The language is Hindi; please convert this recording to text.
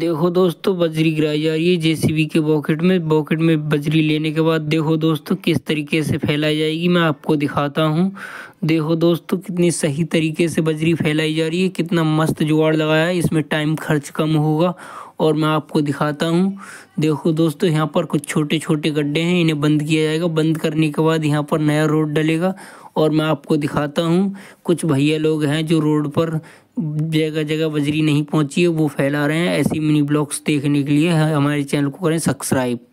देखो दोस्तों बजरी गिराई जा रही है जेसीबी के बॉकेट में बॉकेट में बजरी लेने के बाद देखो दोस्तों किस तरीके से फैलाई जाएगी मैं आपको दिखाता हूँ देखो दोस्तों कितनी सही तरीके से बजरी फैलाई जा रही है कितना मस्त जुगाड़ लगाया है इसमें टाइम खर्च कम होगा और मैं आपको दिखाता हूँ देखो दोस्तों यहाँ पर कुछ छोटे छोटे गड्ढे हैं इन्हें बंद किया जाएगा बंद करने के बाद यहाँ पर नया रोड डलेगा और मैं आपको दिखाता हूँ कुछ भैया लोग हैं जो रोड पर जगह जगह बजरी नहीं पहुँची है वो फैला रहे हैं ऐसी मिनी ब्लॉग्स देखने के लिए हमारे चैनल को करें सब्सक्राइब